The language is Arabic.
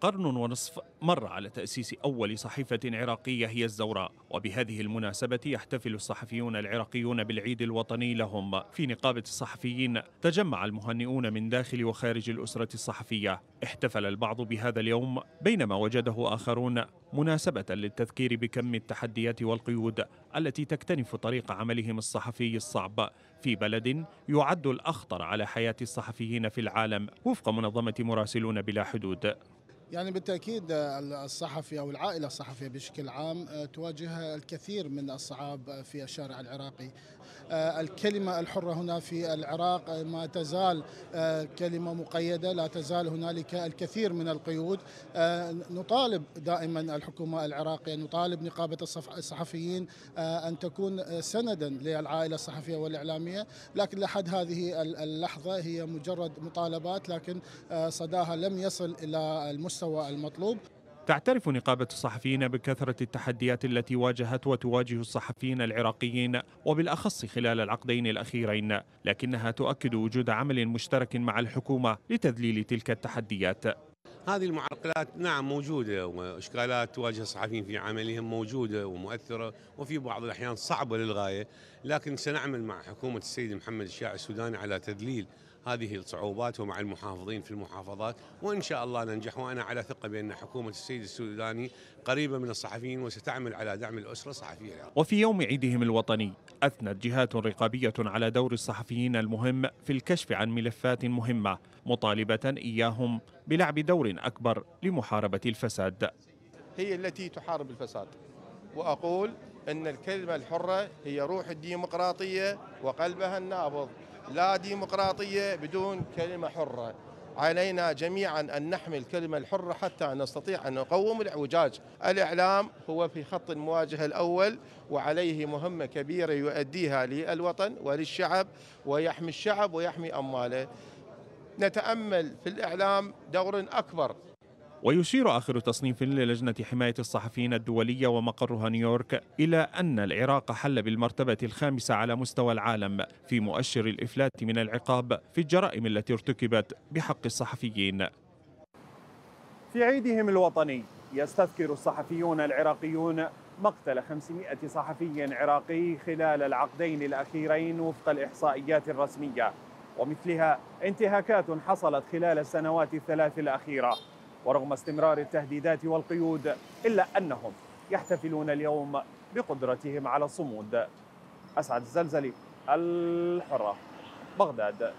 قرن ونصف مر على تأسيس أول صحيفة عراقية هي الزوراء وبهذه المناسبة يحتفل الصحفيون العراقيون بالعيد الوطني لهم في نقابة الصحفيين تجمع المهنئون من داخل وخارج الأسرة الصحفية احتفل البعض بهذا اليوم بينما وجده آخرون مناسبة للتذكير بكم التحديات والقيود التي تكتنف طريق عملهم الصحفي الصعب في بلد يعد الأخطر على حياة الصحفيين في العالم وفق منظمة مراسلون بلا حدود يعني بالتاكيد آه، الصحفي او العائله الصحفيه بشكل عام آه، تواجه الكثير من الصعاب آه، في الشارع العراقي. الكلمه الحره هنا في العراق ما تزال كلمه مقيده، لا تزال هنالك الكثير من القيود. نطالب دائما الحكومه العراقيه، نطالب نقابه الصحفيين ان تكون سندا للعائله الصحفيه والاعلاميه، لكن لحد هذه اللحظه هي مجرد مطالبات لكن صداها لم يصل الى المستوى المستوى المطلوب تعترف نقابة الصحفيين بكثرة التحديات التي واجهت وتواجه الصحفيين العراقيين وبالأخص خلال العقدين الأخيرين لكنها تؤكد وجود عمل مشترك مع الحكومة لتذليل تلك التحديات هذه المعرقلات نعم موجودة وإشكالات تواجه الصحفيين في عملهم موجودة ومؤثرة وفي بعض الأحيان صعبة للغاية لكن سنعمل مع حكومة السيد محمد الشاع السوداني على تذليل هذه الصعوبات ومع المحافظين في المحافظات وإن شاء الله ننجح وأنا على ثقة بأن حكومة السيد السوداني قريبة من الصحفيين وستعمل على دعم الأسرة الصحفية وفي يوم عيدهم الوطني أثنت جهات رقابية على دور الصحفيين المهم في الكشف عن ملفات مهمة مطالبة إياهم بلعب دور أكبر لمحاربة الفساد هي التي تحارب الفساد وأقول أن الكلمة الحرة هي روح الديمقراطية وقلبها النابض لا ديمقراطية بدون كلمة حرة علينا جميعا أن نحمي الكلمة الحرة حتى نستطيع أن نقوم الاعوجاج الإعلام هو في خط المواجهة الأول وعليه مهمة كبيرة يؤديها للوطن وللشعب ويحمي الشعب ويحمي أمواله نتأمل في الإعلام دور أكبر ويشير آخر تصنيف للجنة حماية الصحفيين الدولية ومقرها نيويورك إلى أن العراق حل بالمرتبة الخامسة على مستوى العالم في مؤشر الإفلات من العقاب في الجرائم التي ارتكبت بحق الصحفيين في عيدهم الوطني يستذكر الصحفيون العراقيون مقتل 500 صحفي عراقي خلال العقدين الأخيرين وفق الإحصائيات الرسمية ومثلها انتهاكات حصلت خلال السنوات الثلاث الأخيرة ورغم استمرار التهديدات والقيود إلا أنهم يحتفلون اليوم بقدرتهم على الصمود أسعد الزلزلي الحرة بغداد